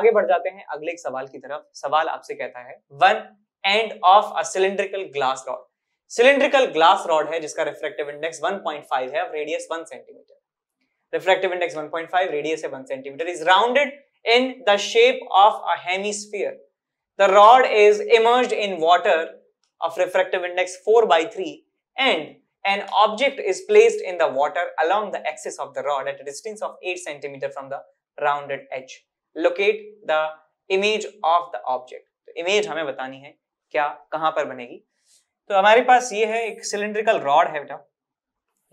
आगे बढ़ जाते हैं अगले एक सवाल की तरफ सवाल आपसे कहता है one end of a cylindrical glass rod cylindrical glass rod है जिसका रिफ्रैक्टिव इंडेक्स 1.5 है और radius 1 centimetre refractive index 1.5 radius है 1 centimetre is rounded in the shape of a hemisphere the rod is immersed in water of refractive index 4 by 3 and an object is placed in the water along the axis of the rod at a distance of 8 centimeter from the rounded edge locate the image of the object तो image हमें बतानी है क्या कहां पर बनेगी तो हमारे पास ये है एक सिलेंड्रिकल रॉड है बेटा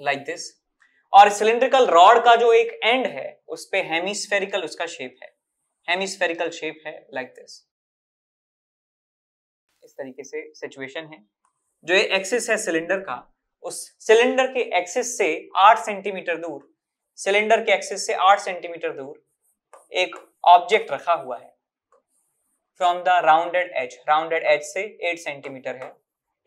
लाइक दिस और सिलेंड्रिकल रॉड का जो एक एंड है उस पर हेमिस्फेरिकल उसका शेप है हेमिस्फेरिकल शेप है लाइक like दिस इस तरीके से सिचुएशन है जो ये एक्सिस है सिलेंडर का उस सिलेंडर के एक्सिस से आठ सेंटीमीटर दूर सिलेंडर के एक्सिस से आठ सेंटीमीटर दूर एक ऑब्जेक्ट रखा हुआ है from the rounded edge rounded edge से एट सेंटीमीटर है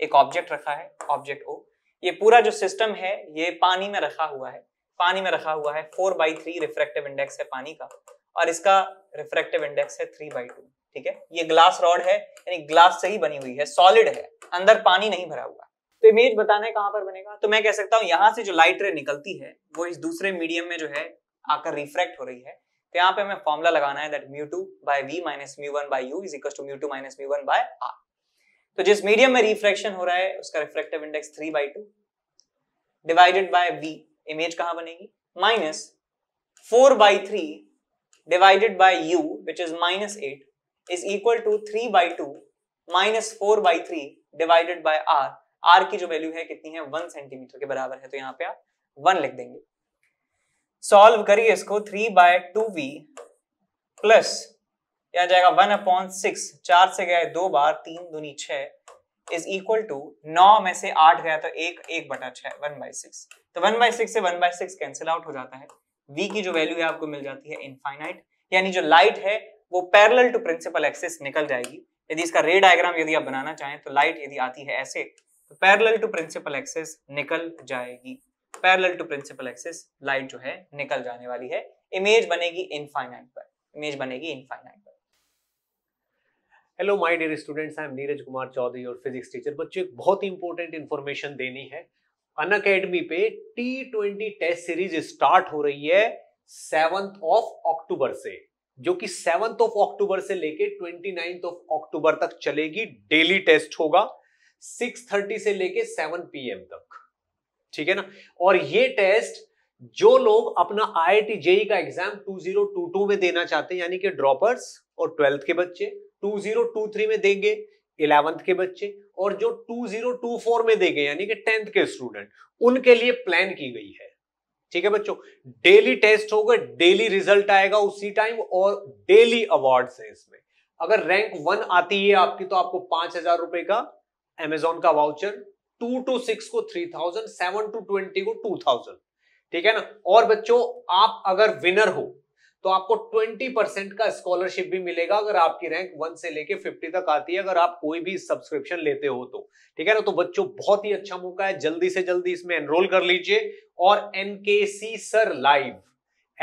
एक ऑब्जेक्ट रखा है ऑब्जेक्ट ओ ये पूरा जो सिस्टम है ये पानी में रखा हुआ है पानी में रखा हुआ है four by three refractive index है पानी का और इसका रिफ्रेक्टिव इंडेक्स है थ्री बाई टू ठीक है ये ग्लास रॉड है यानी ग्लास से ही बनी हुई है सॉलिड है अंदर पानी नहीं भरा हुआ तो इमेज बताना है कहां पर बनेगा तो मैं कह सकता हूं यहां से जो लाइट रे निकलती है वो इस दूसरे मीडियम में जो है आकर रिफ्रैक्ट हो रही है तो यहाँ पे हमें फॉर्मुला लगाना है that mu two by V minus mu one by U is equal to mu two minus mu one by R तो जिस मीडियम में रिफ्रैक्शन हो रहा है उसका refractive index three by two divided by V image कहाँ बनेगी minus four by three divided by U which is minus eight is equal to three by two minus four by three divided by R R की जो value है कितनी है one centimetre के बराबर है तो यहाँ पे आप वन लिख देंगे सॉल्व करिए इसको three by two V plus क्या जाएगा वन अपॉन सिक्स चार से गए दो बार तीन दूनी छ इज इक्वल टू नौ में से आठ गया तो एक एक बटा छ वन बाई सिक्स तो वन बाई सिक्स से one by six cancel out हो जाता है वी की जो वैल्यू है आपको मिल जाती है इनफाइनाइट यानी जो लाइट है वो पैरेलल टू प्रिंसिपल एक्सिस निकल जाएगी यदि इसका रे डायग्राम यदि आप बनाना चाहें तो लाइट यदि आती है ऐसे तो पैरेलल टू प्रिंसिपल एक्सिस निकल जाएगी parallel to principal axis light जो है निकल जाने वाली है इमेज बनेगी इनफाइनाइट पर इमेज बनेगी इनफाइनाइट पर hello my dear students I am Neeraj Kumar Chaudhary और फिजिक्स टीचर बच्चों एक बहुत ही इंपॉर्टेंट इन्फॉर्मेशन देनी है अन अकेडमी पे T twenty test series start हो रही है सेवंथ ऑफ अक्टूबर से जो कि सेवंथ ऑफ अक्टूबर से लेके ट्वेंटी नाइन्थ ऑफ अक्टूबर तक चलेगी डेली टेस्ट होगा सिक्स थर्टी से लेके सेवन पीएम तक ठीक है ना और ये टेस्ट जो लोग अपना आई जेई e का एग्जाम 2022 में देना चाहते हैं यानी कि ड्रॉपर्स और ट्वेल्थ के बच्चे 2023 में देंगे इलेवंथ के बच्चे और जो 2024 में देंगे यानी कि टेंथ के स्टूडेंट उनके लिए प्लान की गई है ठीक है बच्चों डेली टेस्ट होगा डेली रिजल्ट आएगा उसी टाइम और डेली अवार्ड है इसमें अगर रैंक वन आती है आपकी तो आपको पांच हजार रुपए का एमेजॉन का वाउचर टू टू सिक्स को three thousand seven to twenty को टू थाउजेंड ठीक है ना और बच्चों आप अगर विनर हो तो आपको 20 परसेंट का स्कॉलरशिप भी मिलेगा अगर आपकी रैंक वन से लेके 50 तक आती है अगर आप कोई भी सब्सक्रिप्शन लेते हो तो ठीक है ना तो बच्चों बहुत ही अच्छा मौका है जल्दी से जल्दी इसमें एनरोल कर लीजिए और NKC sir live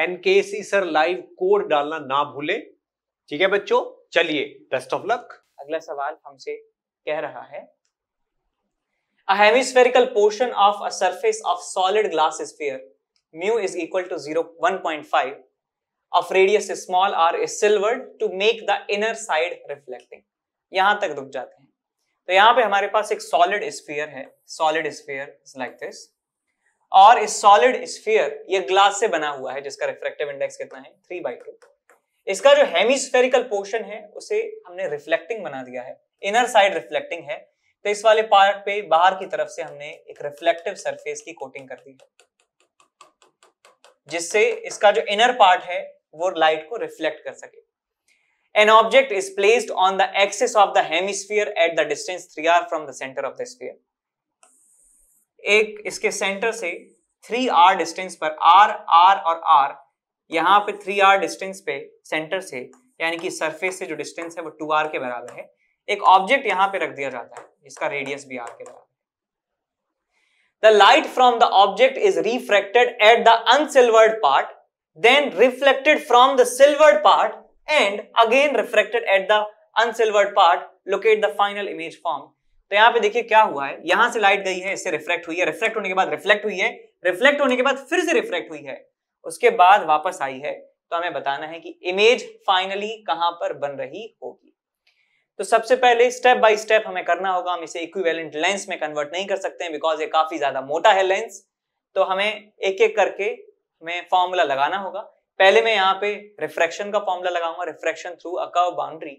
NKC sir live code डालना ना भूले ठीक है बच्चों चलिए बेस्ट ऑफ लक अगला सवाल हमसे कह रहा है A hemispherical portion of a surface of solid glass sphere, mu is equal to 0, 1.5, of radius small r is silvered to make the inner side reflecting. यहां तक रुक जाते हैं तो यहाँ पे हमारे पास एक सॉलिड स्फीयर है सॉलिड स्फीयर लाइक दिस और इस सॉलिड स्फीयर ये ग्लास से बना हुआ है जिसका रिफ्रैक्टिव इंडेक्स कितना है थ्री बाई टू इसका जो हेमिस्फेरिकल पोर्शन है उसे हमने रिफ्लेक्टिंग बना दिया है इनर साइड रिफ्लेक्टिंग है तो इस वाले पार्ट पे बाहर की तरफ से हमने एक रिफ्लेक्टिव सरफेस की कोटिंग कर दी है जिससे इसका जो इनर पार्ट है वो लाइट को रिफ्लेक्ट कर सके an object is placed on the axis of the hemisphere at the distance three R from the centre of the sphere एक इसके सेंटर से थ्री आर डिस्टेंस पर आर आर और आर यहां पे थ्री आर डिस्टेंस पे centre से यानी कि सरफेस से जो डिस्टेंस है वो टू आर के बराबर है एक ऑब्जेक्ट यहां पे रख दिया जाता है इसका रेडियस भी आर के बराबर the light from the object is refracted at the unsilvered part then reflected from the silvered part and again refracted at the unsilvered part locate the final image form तो यहां पे देखिए क्या हुआ है यहां से लाइट गई है इससे रिफ्लेक्ट हुई है रिफ्लेक्ट होने के बाद रिफ्लेक्ट हुई है रिफ्लेक्ट होने के बाद फिर से रिफ्लेक्ट हुई है उसके बाद वापस आई है तो हमें बताना है कि इमेज फाइनली कहां पर बन रही होगी तो सबसे पहले स्टेप बाय स्टेप हमें करना होगा हम इसे इक्विवेलेंट लेंस में कन्वर्ट नहीं कर सकते हैं बिकॉज ये काफी ज्यादा मोटा है लेंस तो हमें एक एक करके हमें फॉर्मूला लगाना होगा पहले मैं यहाँ पे रिफ्रेक्शन का फॉर्मूला लगाऊंगा रिफ्रेक्शन थ्रू अ बाउंड्री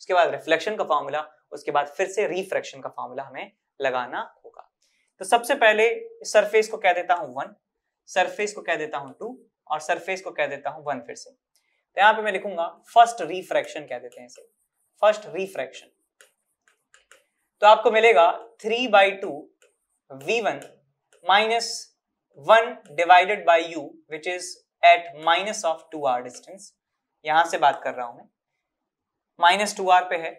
उसके बाद रिफ्लेक्शन का फॉर्मूला उसके बाद फिर से रिफ्रेक्शन का फॉर्मूला हमें लगाना होगा तो सबसे पहले सरफेस को कह देता हूं वन सरफेस को कह देता हूं टू और सरफेस को कह देता हूं वन फिर से तो यहां पे मैं लिखूंगा फर्स्ट रिफ्रैक्शन कह देते हैं इसे फर्स्ट रिफ्रैक्शन तो आपको मिलेगा three by two V one minus one divided by U which is at minus of two R distance यहां से बात कर रहा हूं मैं माइनस टू आर पे है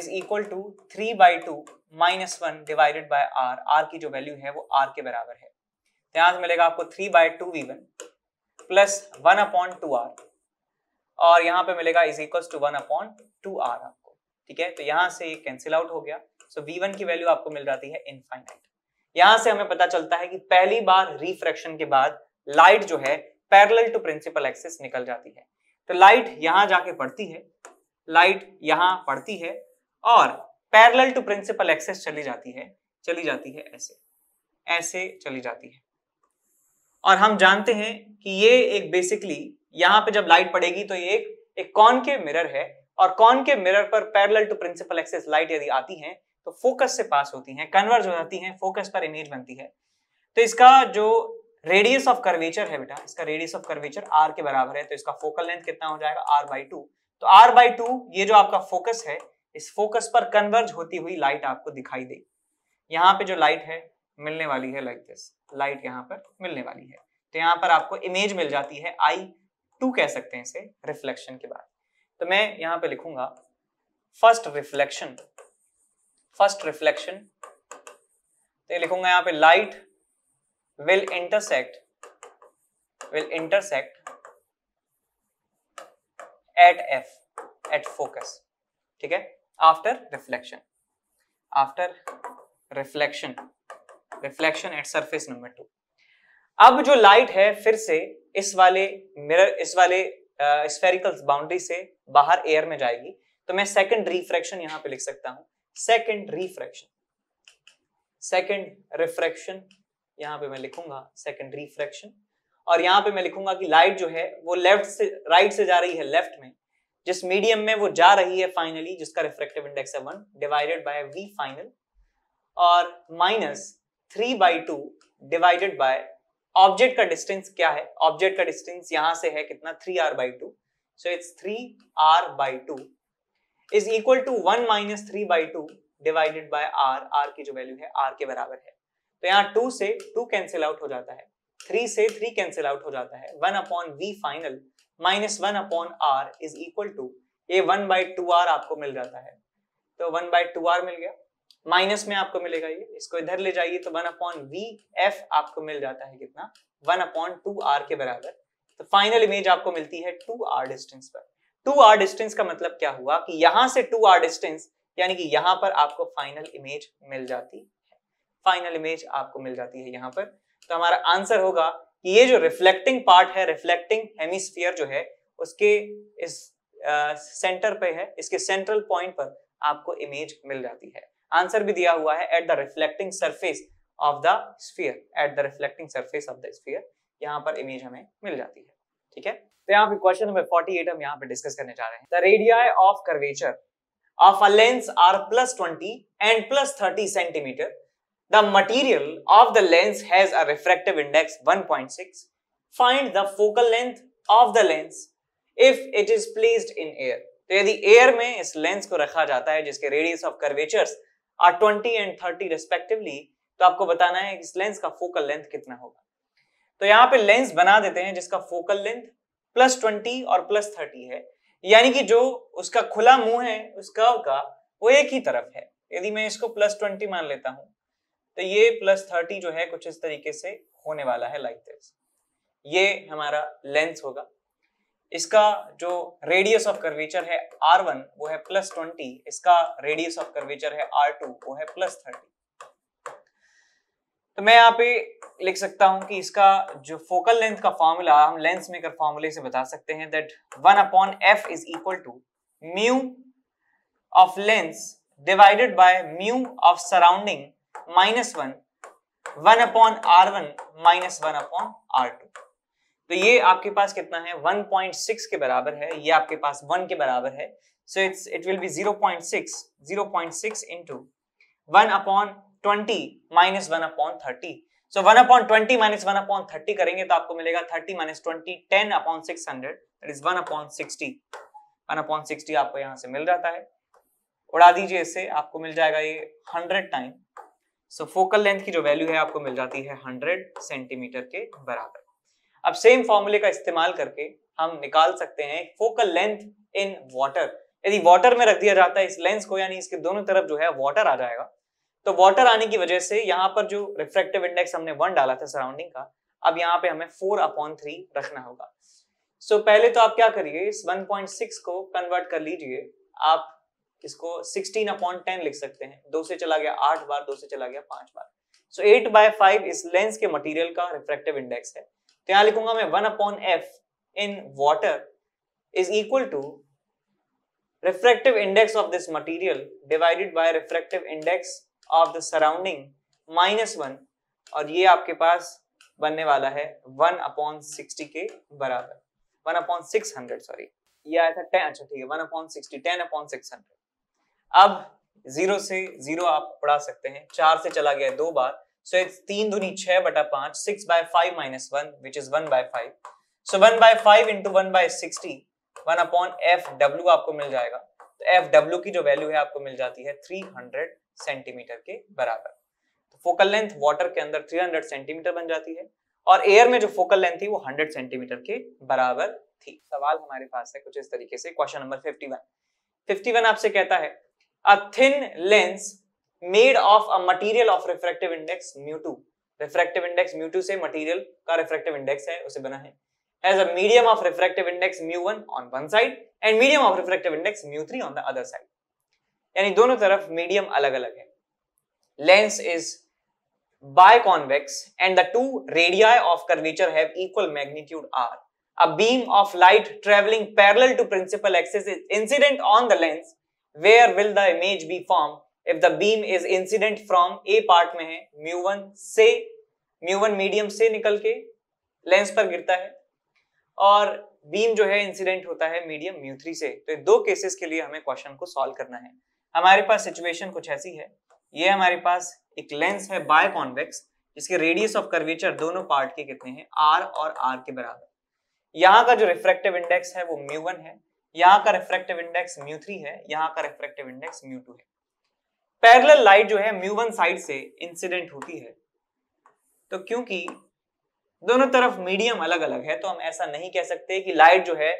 is equal to three by two minus one divided by R R की जो वैल्यू है वो आर के बराबर है तो यहां से मिलेगा आपको three by two V one plus one upon two R और यहां पे मिलेगा is equal to one upon two R आपको ठीक है तो यहाँ से कैंसिल आउट हो गया सो वी v1 की वैल्यू आपको मिल जाती है इनफाइनाइट यहां से हमें पता चलता है कि पहली बार रिफ्रैक्शन के बाद लाइट जो है पैरेलल टू प्रिंसिपल एक्सिस निकल जाती है तो लाइट यहां जाके पड़ती है लाइट यहां पड़ती है और पैरेलल टू प्रिंसिपल एक्सिस चली जाती है चली जाती है ऐसे ऐसे चली जाती है और हम जानते हैं कि ये एक बेसिकली यहां पे जब लाइट पड़ेगी तो ये एक एक कॉन के मिरर है और कौन के मिरर पर parallel to principal axis light यदि आती है तो फोकस से पास होती है कन्वर्ज हो जाती है फोकस पर इमेज बनती है तो इसका जो रेडियस ऑफ कर्वेचर है बेटा इसका रेडियस ऑफ कर्वेचर आर के बराबर है तो इसका फोकल लेंथ कितना हो जाएगा आर बाई टू तो आर बाई टू ये जो आपका फोकस है इस फोकस पर कन्वर्ज होती हुई लाइट आपको दिखाई देगी यहाँ पे जो लाइट है मिलने वाली है लाइक दिस लाइट यहाँ पर मिलने वाली है तो यहाँ पर आपको इमेज मिल जाती है आई टू कह सकते हैं इसे रिफ्लेक्शन के बाद तो मैं यहां पे लिखूंगा फर्स्ट रिफ्लेक्शन फर्स्ट रिफ्लेक्शन तो ये लिखूंगा यहां पे light will intersect will intersect at F at focus ठीक है after reflection after reflection reflection at surface number two अब जो लाइट है फिर से इस वाले मिरर इस वाले स्फेरिकल बाउंड्री से बाहर एयर में जाएगी तो मैं सेकंड रिफ्रैक्शन यहां पे लिख सकता हूं सेकंड रिफ्रैक्शन सेकंड रिफ्रैक्शन यहां पे मैं लिखूंगा सेकंड रिफ्रैक्शन और यहां पे मैं लिखूंगा कि लाइट जो है वो लेफ्ट से राइट right से जा रही है लेफ्ट में जिस मीडियम में वो जा रही है फाइनली जिसका रिफ्रेक्टिव इंडेक्स है one divided by V final और minus three by two divided by object का डिस्टेंस क्या है ऑब्जेक्ट का डिस्टेंस यहां से है कितना three R by two so it's three R by two is equal to one minus three by two divided by R R की जो वैल्यू है आर के बराबर है तो यहाँ टू से टू कैंसिल आउट हो जाता है थ्री से थ्री कैंसिल आउट हो जाता है one upon V final minus one upon R is equal to ये वन बाई टू आर आपको मिल जाता है तो वन बाई टू आर मिल गया माइनस में आपको मिलेगा ये इसको इधर ले जाइए तो वन अपॉन वी एफ आपको मिल जाता है कितना वन अपॉन टू आर के बराबर तो फाइनल इमेज आपको मिलती है टू आर डिस्टेंस पर टू आर डिस्टेंस का मतलब क्या हुआ कि यहां से टू आर डिस्टेंस यानी कि यहां पर आपको फाइनल इमेज मिल जाती है फाइनल इमेज आपको मिल जाती है यहां पर तो हमारा आंसर होगा कि ये जो रिफ्लेक्टिंग पार्ट है रिफ्लेक्टिंग हेमिस्फीयर जो है उसके इस सेंटर पे है इसके सेंट्रल पॉइंट पर आपको इमेज मिल जाती है आंसर भी दिया हुआ है at the reflecting surface of the sphere at the reflecting surface of the sphere यहाँ पर इमेज हमें मिल जाती है ठीक है तो यहाँ पे क्वेश्चन नंबर फोर्टी एट हम यहाँ पे डिस्कस करने जा रहे हैं the radii of curvature of a lens are plus 20 and plus 30 centimeter, the material of the lens has a refractive index 1.6. Find the focal length of the lens if it is placed in air तो यदि air में इस lens को रखा जाता है जिसके radius of curvatures are twenty and thirty respectively तो आपको बताना है इस लेंस का फोकल लेंथ कितना होगा तो यहाँ पे लेंस बना देते हैं जिसका फोकल लेंथ प्लस ट्वेंटी और प्लस थर्टी है यानी कि जो उसका खुला मुंह है उस कर्व का वो एक ही तरफ है यदि मैं इसको प्लस ट्वेंटी मान लेता हूं तो ये प्लस थर्टी जो है कुछ इस तरीके से होने वाला है लाइक like दिस ये हमारा लेंस होगा इसका जो रेडियस ऑफ कर्वेचर है आर वन वो है प्लस ट्वेंटी इसका रेडियस ऑफ कर्वेचर है आर टू वो है प्लस थर्टी तो मैं यहाँ पे लिख सकता हूं कि इसका जो फोकल लेंथ का फॉर्मूला हम लेंस मेकर फॉर्मूले से बता सकते हैं that one upon F is equal to mu of lens divided by mu of surrounding minus one one upon R one minus one upon R two तो ये आपके पास कितना है 1.6 के बराबर है ये आपके पास 1 के बराबर है so it's it will be 0.6 0.6 into 1 upon 20 minus 1 upon 30 so so 1 upon 20 minus 1 upon 30 करेंगे तो आपको मिलेगा 30 minus 20 10 upon 600 that is 1 upon 60 1 upon 60 आपको यहां से मिल जाता है उड़ा दीजिए इसे आपको मिल जाएगा ये 100 टाइम सो फोकल लेंथ की जो वैल्यू है आपको मिल जाती है 100 सेंटीमीटर के बराबर अब सेम फॉर्मूले का इस्तेमाल करके हम निकाल सकते हैं फोकल लेंथ इन वाटर यदि वाटर में रख दिया जाता है इस लेंस को यानी इसके दोनों तरफ जो है वाटर आ जाएगा तो वाटर आने की वजह से यहाँ पर जो रिफ्रेक्टिव इंडेक्स हमने वन डाला था सराउंडिंग का अब यहाँ पे हमें फोर अपॉन थ्री रखना होगा सो so, पहले तो आप क्या करिए इस 1.6 को कन्वर्ट कर लीजिए आप इसको 16 अपॉन टेन लिख सकते हैं दो से चला गया आठ बार दो से चला गया पांच बार सो एट बाय फाइव इस लेंस के मटेरियल का रिफ्रेक्टिव इंडेक्स है तो यहां लिखूंगा मैं one upon F in water is equal to refractive index of this material divided by refractive index of the surrounding minus one और ये आपके पास बनने वाला है वन अपॉन सिक्सटी के बराबर one upon six hundred sorry ये आया था टेन अच्छा ठीक है one upon sixty ten upon six hundred अब जीरो से जीरो आप पढ़ा सकते हैं चार से चला गया दो बार सो इट्स तीन दुनी छह बटा पांच six by five minus one which is one by five so one by five into one by sixty one upon F W आपको मिल जाएगा तो एफ डब्ल्यू की जो वैल्यू है आपको मिल जाती है थ्री हंड्रेड सेंटीमीटर के बराबर तो फोकल लेंथ वाटर के अंदर थ्री हंड्रेड सेंटीमीटर बन जाती है और एयर में जो फोकल लेंथ थी वो हंड्रेड सेंटीमीटर के बराबर थी सवाल हमारे पास है कुछ इस तरीके से question number fifty one fifty one आपसे कहता है a thin lens made of a material of refractive index mu two refractive index mu two से मटीरियल का रिफ्रेक्टिव इंडेक्स है उसे बना है as a medium of refractive index mu one on one side and medium of refractive index mu three on the other side यानी दोनों तरफ medium अलग अलग है lens is by convex and the two radii of curvature have equal magnitude R a beam of light travelling parallel to principal axis is incident on the lens where will the image be formed? If the beam is incident from a part में है mu one से mu one medium से निकल के lens पर गिरता है और बीम जो है इंसिडेंट होता है मीडियम म्यू थ्री से तो दो केसेस के लिए हमें क्वेश्चन को सॉल्व करना है हमारे पास सिचुएशन कुछ ऐसी है ये हमारे पास एक लेंस है बाय कॉन्वेक्स जिसके रेडियस ऑफ कर्वेचर दोनों पार्ट के कितने हैं आर और आर के बराबर यहाँ का जो रिफ्रेक्टिव इंडेक्स है वो म्यू वन है यहाँ का रिफ्रेक्टिव इंडेक्स म्यू थ्री है यहाँ का रिफ्रेक्टिव इंडेक्स म्यू टू है पैरेलल लाइट जो है म्यूवन साइड से इंसिडेंट होती है तो क्योंकि दोनों तरफ मीडियम अलग अलग है तो हम ऐसा नहीं कह सकते कि लाइट जो है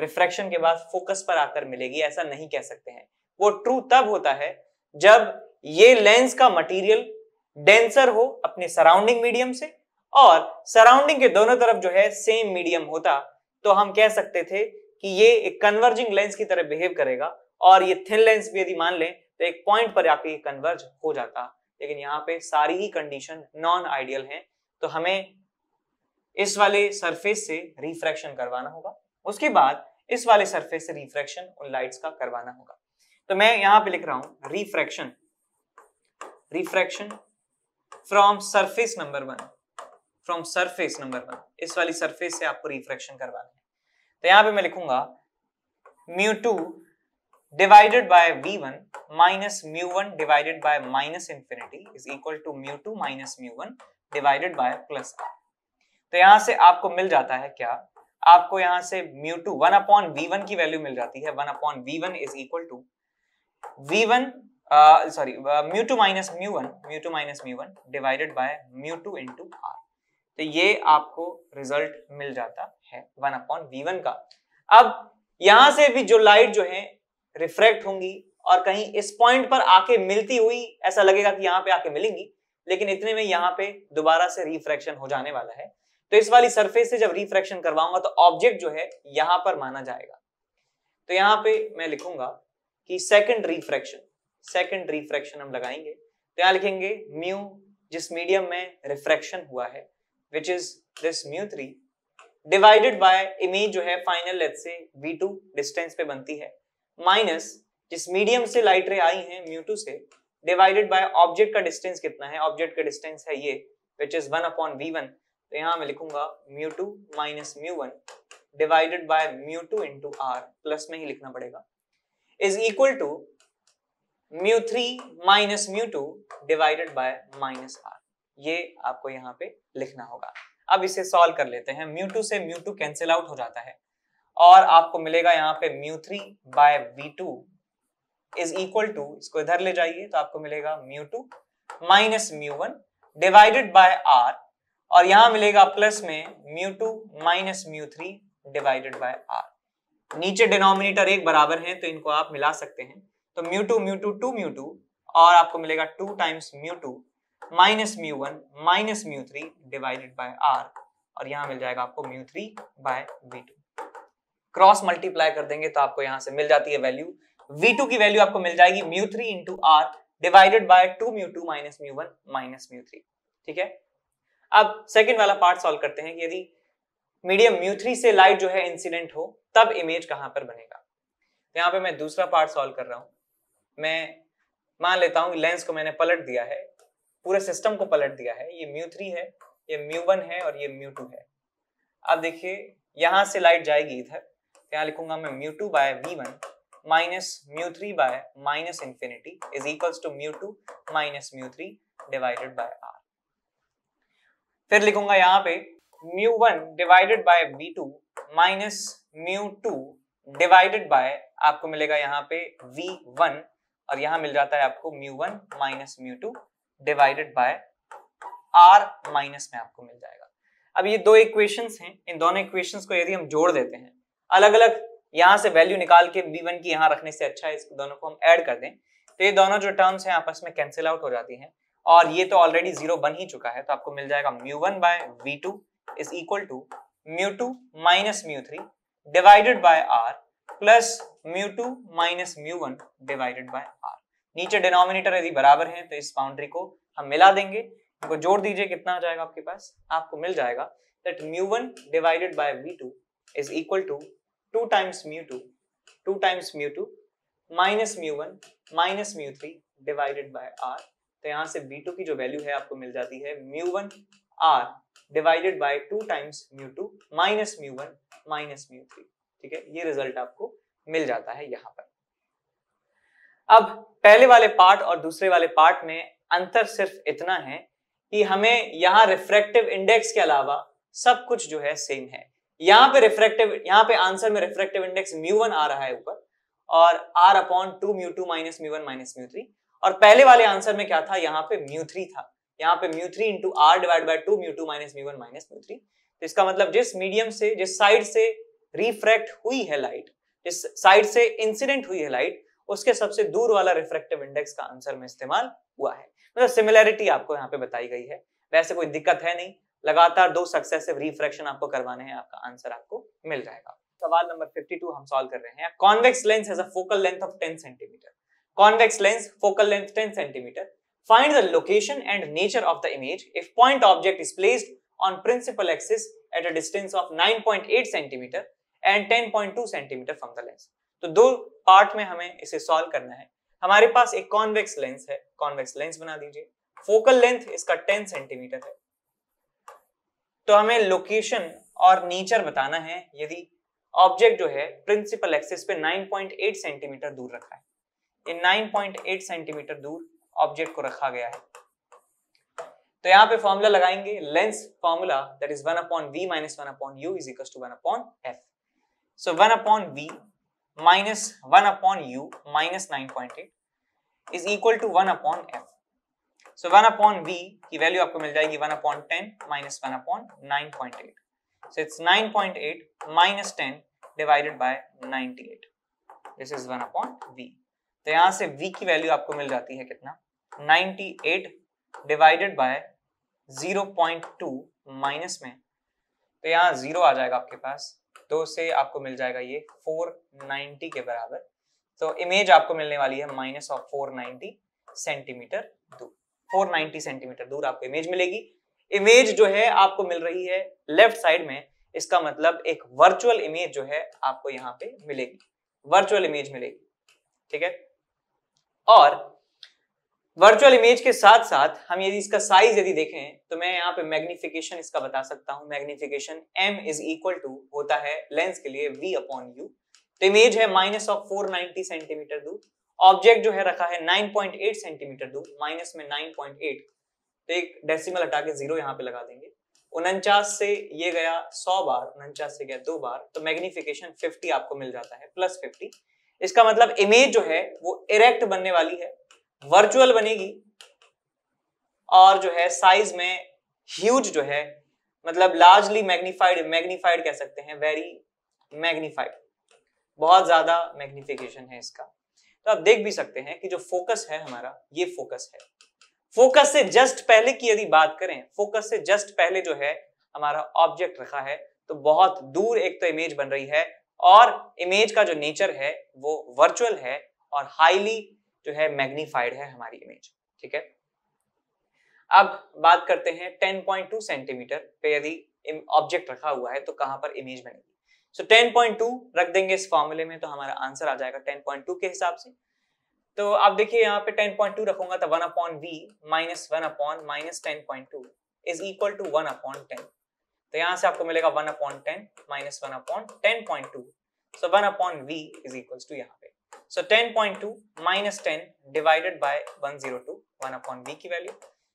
रिफ्रैक्शन के बाद फोकस पर आकर मिलेगी ऐसा नहीं कह सकते हैं वो ट्रू तब होता है जब ये लेंस का मटेरियल डेंसर हो अपने सराउंडिंग मीडियम से और सराउंडिंग के दोनों तरफ जो है सेम मीडियम होता तो हम कह सकते थे कि ये एक कन्वर्जिंग लेंस की तरह बिहेव करेगा और ये थिन लेंस भी यदि मान लें तो एक पॉइंट पर आके कन्वर्ज हो जाता लेकिन यहाँ पे सारी ही कंडीशन नॉन आइडियल है तो हमें इस वाले सरफेस से रिफ्रैक्शन करवाना होगा उसके बाद इस वाले सरफेस से रिफ्रैक्शन उन लाइट्स का करवाना होगा तो मैं यहाँ पे लिख रहा हूं refraction refraction from surface number one from surface number one इस वाली सरफेस से आपको रिफ्रैक्शन करवाना है तो यहां पे मैं लिखूंगा mu two divided by v1 minus mu1 divided by minus infinity is equal to mu2 minus mu1 divided by plus r. तो यहां से आपको मिल जाता है क्या आपको यहां से mu two one upon V one की वैल्यू मिल जाती है one upon V one is equal to V one sorry mu two minus mu one mu two minus mu one divided by mu two R तो ये आपको result मिल जाता है one upon V one का अब यहां से भी जो लाइट जो है रिफ्रैक्ट होंगी और कहीं इस पॉइंट पर आके मिलती हुई ऐसा लगेगा कि यहाँ पे आके मिलेंगी लेकिन इतने में यहाँ पे दोबारा से रिफ्रैक्शन हो जाने वाला है तो इस वाली सरफेस से जब रिफ्रैक्शन करवाऊंगा तो ऑब्जेक्ट जो है यहाँ पर माना जाएगा तो यहाँ पे मैं लिखूंगा कि सेकंड रिफ्रैक्शन सेकंड रिफ्रैक्शन हम लगाएंगे तो यहाँ लिखेंगे म्यू जिस मीडियम में रिफ्रैक्शन हुआ है which is this mu three divided by image जो है फाइनल लेट से वी टू डिस्टेंस पे बनती है माइनस जिस मीडियम से लाइट रे आई है म्यू टू से डिवाइडेड बाय ऑब्जेक्ट का डिस्टेंस कितना है ऑब्जेक्ट का डिस्टेंस है ये which is one upon V one तो यहाँ मैं लिखूंगा mu two minus mu one divided by mu two into R plus में ही लिखना पड़ेगा is equal to mu three minus mu two divided by minus R ये आपको यहाँ पे लिखना होगा अब इसे सॉल्व कर लेते हैं म्यू टू से म्यू टू कैंसिल आउट हो जाता है और आपको मिलेगा यहाँ पे mu three by V two is equal to इसको इधर ले जाइए तो आपको मिलेगा mu two minus mu one divided by R और यहाँ मिलेगा प्लस में mu two minus mu three divided by R नीचे डिनोमिनेटर एक बराबर है तो इनको आप मिला सकते हैं तो mu two mu two two mu two और आपको मिलेगा two times mu two minus mu one minus mu three divided by R और यहां मिल जाएगा आपको mu three by V two cross multiply कर देंगे तो आपको यहां से मिल जाती है वैल्यू v2 की वैल्यू आपको मिल जाएगी mu three into R divided by two mu two minus mu one minus mu three ठीक है अब सेकेंड वाला पार्ट सॉल्व करते हैं कि यदि मीडियम म्यू थ्री से लाइट जो है इंसिडेंट हो तब इमेज कहां पर बनेगा तो यहाँ पे मैं दूसरा पार्ट सॉल्व कर रहा हूँ मैं मान लेता कि लेंस को मैंने पलट दिया है पूरे सिस्टम को पलट दिया है ये म्यू थ्री है ये म्यू वन है और ये म्यू टू है अब देखिए यहां से लाइट जाएगी इधर क्या लिखूंगा मैं mu two by V one minus mu three by minus infinity is equal to mu two minus mu three divided by R फिर लिखूंगा यहाँ पे mu one divided by V two minus mu two divided by आपको मिलेगा यहाँ पे we one और यहाँ मिल जाता है आपको mu one minus mu two divided by R minus में आपको मिल जाएगा अब ये दो इक्वेशंस हैं इन दोनों इक्वेशंस को यदि हम जोड़ देते हैं अलग अलग यहाँ से वैल्यू निकाल के बी वन की यहाँ रखने से अच्छा है इसको दोनों को हम ऐड कर दें तो ये दोनों जो टर्म्स हैं आपस में कैंसिल आउट हो जाती हैं और ये तो ऑलरेडी जीरो बन ही चुका है तो आपको मिल जाएगा mu one by V two is equal to mu two minus mu three divided by R plus mu two minus mu one divided by R नीचे डिनोमिनेटर यदि बराबर है तो इस बाउंड्री को हम मिला देंगे इनको जोड़ दीजिए कितना आ जाएगा आपके पास आपको मिल जाएगा that mu one divided by V two is equal to 2 times mu2, 2 times mu2 minus mu one minus mu three divided by R तो यहां से b2 की जो वैल्यू है आपको मिल जाती है mu1 r divided by 2 times mu2 minus mu1 minus mu3 ठीक है ये रिजल्ट आपको मिल जाता है यहां पर अब पहले वाले पार्ट और दूसरे वाले पार्ट में अंतर सिर्फ इतना है कि हमें यहां रिफ्रैक्टिव इंडेक्स के अलावा सब कुछ जो है सेम है यहां पे रिफ्रेक्टिव यहां पे आंसर में रिफ्रेक्टिव इंडेक्स म्यू वन आ रहा है ऊपर और R upon two mu two minus mu one minus mu three और पहले वाले आंसर में क्या था यहाँ पे म्यू थ्री था यहाँ पे mu three into R divide by two mu two minus mu one minus mu three तो इसका मतलब जिस मीडियम से जिस साइड से रिफ्रैक्ट हुई है लाइट जिस साइड से इंसिडेंट हुई है लाइट उसके सबसे दूर वाला रिफ्रेक्टिव इंडेक्स का आंसर में इस्तेमाल हुआ है मतलब सिमिलैरिटी आपको यहाँ पे बताई गई है वैसे कोई दिक्कत है नहीं लगातार दो सक्सेसिव रिफ्रेक्शन आपको करवाने हैं आपका आंसर आपको मिल जाएगा सवाल नंबर 52 हम सॉल्व कर रहे हैं convex lens has a focal length of 10 centimetre convex lens focal length 10 centimetre find the location and nature of the image if point object is placed on principal axis at a distance of 9.8 centimetre and 10.2 centimetre from the lens तो दो part में हमें इसे solve करना है हमारे पास एक कॉन्वेक्स लेंस है कॉन्वेक्स लेंस बना दीजिए फोकल लेंथ इसका 10 सेंटीमीटर है तो हमें लोकेशन और नेचर बताना है यदि ऑब्जेक्ट जो है प्रिंसिपल एक्सिस पे 9.8 सेंटीमीटर दूर रखा है ये 9.8 सेंटीमीटर दूर ऑब्जेक्ट को रखा गया है तो यहां पे फॉर्मूला लगाएंगे lens formula that is 1 upon v minus 1 upon u is equals to 1 upon f so 1 upon v minus 1 upon u minus 9.8 is equal to 1 upon f so one upon v की value आपको मिल जाएगी one upon ten minus one upon nine point eight so it's nine point eight minus ten divided by ninety eight this is one upon we तो यहां से we की value आपको मिल जाती है कितना ninety eight divided by zero point two minus में तो यहाँ जीरो आ जाएगा आपके पास दो से आपको मिल जाएगा ये फोर नाइनटी के बराबर तो इमेज आपको मिलने वाली है minus of four ninety centimetre दूर 490 सेंटीमीटर दूर आपको इमेज मिलेगी इमेज जो है आपको मिल रही है लेफ्ट साइड में इसका मतलब एक वर्चुअल इमेज जो है आपको यहाँ पे मिलेगी वर्चुअल इमेज मिलेगी ठीक है और वर्चुअल इमेज के साथ साथ हम यदि इसका साइज यदि देखें तो मैं यहाँ पे मैग्निफिकेशन इसका बता सकता हूं magnification m is equal to होता है लेंस के लिए v अपॉन यू तो इमेज है माइनस ऑफ 490 सेंटीमीटर दूर ऑब्जेक्ट जो है रखा है 9.8 सेंटीमीटर दूर माइनस में 9.8 तो एक डेसिमल हटा के जीरो यहाँ पे लगा देंगे उनचास से ये गया 100 बार उनचास से गया दो बार तो मैग्निफिकेशन 50 आपको मिल जाता है प्लस 50 इसका मतलब इमेज जो है वो इरेक्ट बनने वाली है वर्चुअल बनेगी और जो है साइज में ह्यूज जो है मतलब लार्जली मैग्नीफाइड मैग्नीफाइड कह सकते हैं वेरी मैग्नीफाइड बहुत ज्यादा मैग्निफिकेशन है इसका तो आप देख भी सकते हैं कि जो फोकस है हमारा ये फोकस है फोकस से जस्ट पहले की यदि बात करें फोकस से जस्ट पहले जो है हमारा ऑब्जेक्ट रखा है तो बहुत दूर एक तो इमेज बन रही है और इमेज का जो नेचर है वो वर्चुअल है और हाईली जो है मैग्निफाइड है हमारी इमेज ठीक है अब बात करते हैं 10.2 सेंटीमीटर पे यदि ऑब्जेक्ट रखा हुआ है तो कहां पर इमेज बनेगी सो टेन पॉइंट टू रख देंगे इस फॉर्मूले में तो हमारा आंसर आ जाएगा टेन पॉइंट टू के हिसाब से तो आप देखिए यहाँ पे टेन पॉइंट टू रखूंगा तो one upon v minus one upon minus ten point two is equal to one upon ten तो यहाँ से आपको मिलेगा one upon ten minus one upon ten point two so one upon v is equal to यहाँ पे so ten point two minus ten divided by one zero two one upon v की value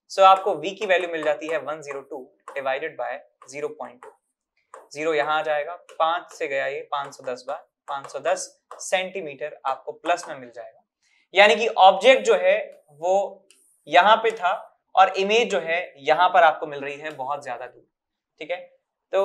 so so आपको v की value मिल जाती है one zero to divided by zero point two zero यहाँ आ जाएगा पांच से गया ये पांच सौ दस बार पांच सौ दस सेंटीमीटर आपको प्लस में मिल जाएगा यानी कि ऑब्जेक्ट जो है वो यहां पे था और इमेज जो है यहां पर आपको मिल रही है बहुत ज्यादा दूर ठीक है तो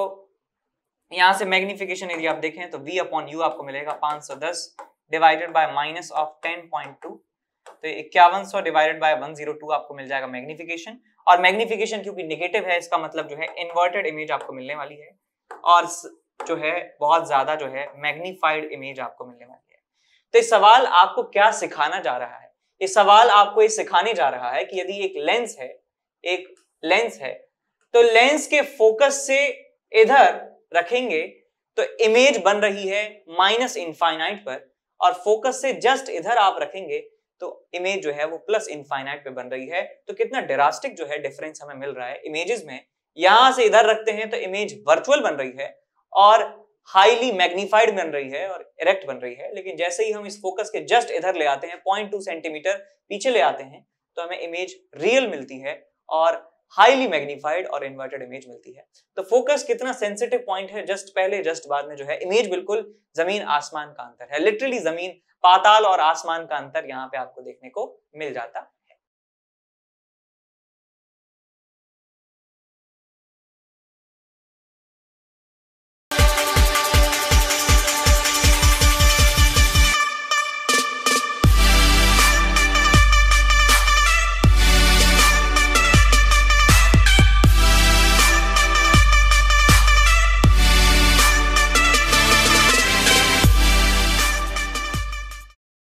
यहां से मैग्निफिकेशन यदि आप देखें तो वी अपॉन यू आपको मिलेगा 510 डिवाइडेड बाय माइनस ऑफ 10.2 तो इक्यावन सौ डिवाइडेड बाय 102 आपको मिल जाएगा मैग्निफिकेशन और मैग्निफिकेशन क्योंकि निगेटिव है इसका मतलब जो है इन्वर्टेड इमेज आपको मिलने वाली है और जो है बहुत ज्यादा जो है मैग्निफाइड इमेज आपको मिलने वाली है तो ये सवाल आपको क्या सिखाना जा रहा है ये सवाल आपको ये सिखाने जा रहा है कि यदि एक लेंस है एक लेंस है तो लेंस के फोकस से इधर रखेंगे तो इमेज बन रही है माइनस इनफाइनाइट पर और फोकस से जस्ट इधर आप रखेंगे तो इमेज जो है वो प्लस इनफाइनाइट पे बन रही है तो कितना डेरास्टिक जो है डिफरेंस हमें मिल रहा है इमेजेस में यहां से इधर रखते हैं तो इमेज वर्चुअल बन रही है और हाईली मैग्निफाइड बन रही है और इरेक्ट बन रही है लेकिन जैसे ही हम इस फोकस के जस्ट इधर ले आते हैं पॉइंट टू सेंटीमीटर पीछे ले आते हैं तो हमें इमेज रियल मिलती है और हाईली मैग्निफाइड और इन्वर्टेड इमेज मिलती है तो फोकस कितना सेंसिटिव पॉइंट है जस्ट पहले जस्ट बाद में जो है इमेज बिल्कुल जमीन आसमान का अंतर है लिटरली जमीन पाताल और आसमान का अंतर यहाँ पे आपको देखने को मिल जाता